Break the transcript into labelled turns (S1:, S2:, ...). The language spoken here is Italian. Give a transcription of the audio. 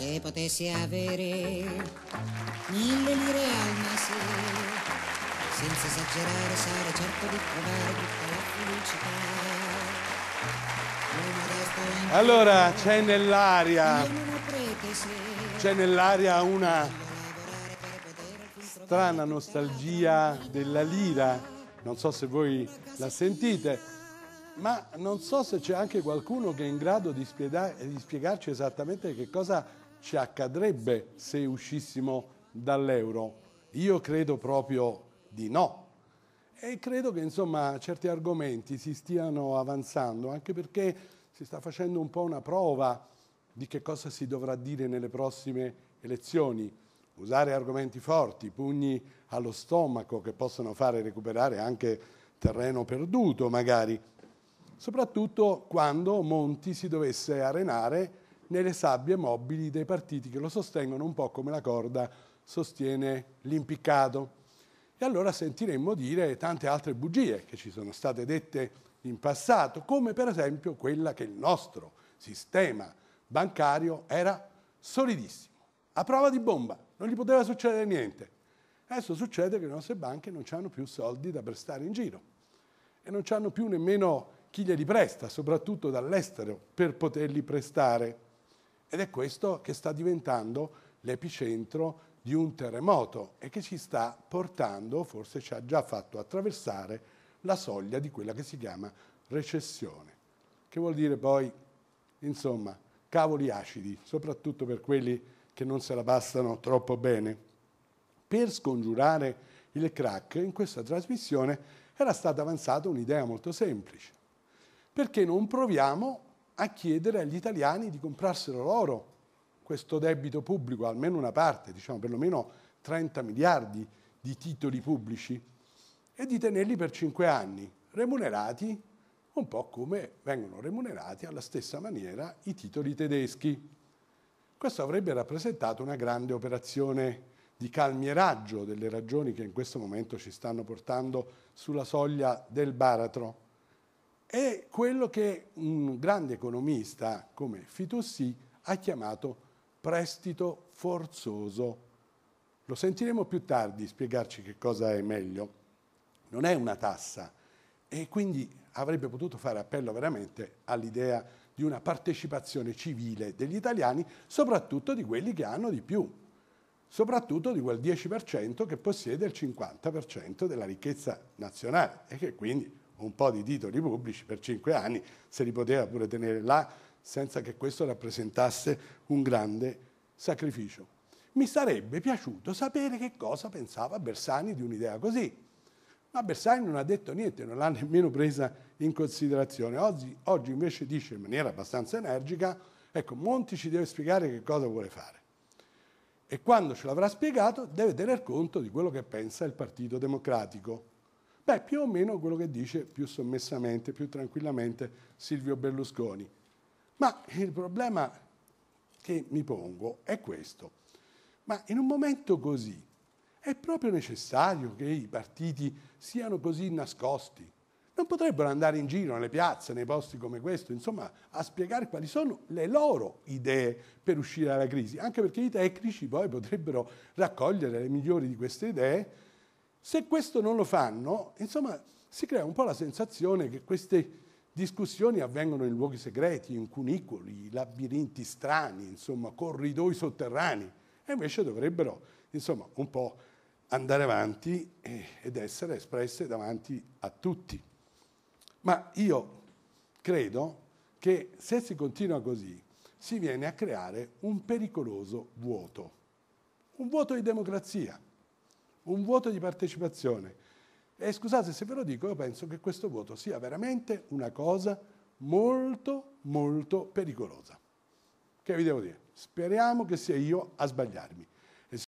S1: se potessi avere mille lire al mese, senza esagerare sarei certo di provare tutta la felicità. Allora c'è nell'aria, c'è nell'aria una strana nostalgia della lira, non so se voi la sentite, ma non so se c'è anche qualcuno che è in grado di, spiega di spiegarci esattamente che cosa ci accadrebbe se uscissimo dall'euro? Io credo proprio di no. E credo che insomma certi argomenti si stiano avanzando, anche perché si sta facendo un po' una prova di che cosa si dovrà dire nelle prossime elezioni. Usare argomenti forti, pugni allo stomaco che possono fare recuperare anche terreno perduto magari, soprattutto quando Monti si dovesse arenare nelle sabbie mobili dei partiti che lo sostengono un po' come la corda sostiene l'impiccato. E allora sentiremmo dire tante altre bugie che ci sono state dette in passato, come per esempio quella che il nostro sistema bancario era solidissimo, a prova di bomba, non gli poteva succedere niente. Adesso succede che le nostre banche non hanno più soldi da prestare in giro e non hanno più nemmeno chi glieli presta, soprattutto dall'estero, per poterli prestare. Ed è questo che sta diventando l'epicentro di un terremoto e che ci sta portando, forse ci ha già fatto attraversare, la soglia di quella che si chiama recessione. Che vuol dire poi, insomma, cavoli acidi, soprattutto per quelli che non se la passano troppo bene. Per scongiurare il crack, in questa trasmissione era stata avanzata un'idea molto semplice. Perché non proviamo a chiedere agli italiani di comprarselo loro questo debito pubblico, almeno una parte, diciamo perlomeno 30 miliardi di titoli pubblici, e di tenerli per 5 anni, remunerati un po' come vengono remunerati alla stessa maniera i titoli tedeschi. Questo avrebbe rappresentato una grande operazione di calmieraggio delle ragioni che in questo momento ci stanno portando sulla soglia del baratro è quello che un grande economista come Fitoussi ha chiamato prestito forzoso. Lo sentiremo più tardi spiegarci che cosa è meglio. Non è una tassa e quindi avrebbe potuto fare appello veramente all'idea di una partecipazione civile degli italiani, soprattutto di quelli che hanno di più, soprattutto di quel 10% che possiede il 50% della ricchezza nazionale e che quindi un po' di titoli pubblici per cinque anni, se li poteva pure tenere là senza che questo rappresentasse un grande sacrificio. Mi sarebbe piaciuto sapere che cosa pensava Bersani di un'idea così. Ma Bersani non ha detto niente, non l'ha nemmeno presa in considerazione. Oggi, oggi, invece dice in maniera abbastanza energica, ecco, Monti ci deve spiegare che cosa vuole fare. E quando ce l'avrà spiegato deve tener conto di quello che pensa il Partito Democratico. Beh, più o meno quello che dice più sommessamente, più tranquillamente Silvio Berlusconi. Ma il problema che mi pongo è questo. Ma in un momento così è proprio necessario che i partiti siano così nascosti? Non potrebbero andare in giro nelle piazze, nei posti come questo, insomma, a spiegare quali sono le loro idee per uscire dalla crisi, anche perché i tecnici poi potrebbero raccogliere le migliori di queste idee se questo non lo fanno, insomma, si crea un po' la sensazione che queste discussioni avvengono in luoghi segreti, in cunicoli, labirinti strani, insomma, corridoi sotterranei, e invece dovrebbero, insomma, un po' andare avanti ed essere espresse davanti a tutti. Ma io credo che se si continua così si viene a creare un pericoloso vuoto, un vuoto di democrazia un vuoto di partecipazione. E scusate se ve lo dico, io penso che questo voto sia veramente una cosa molto, molto pericolosa. Che vi devo dire? Speriamo che sia io a sbagliarmi.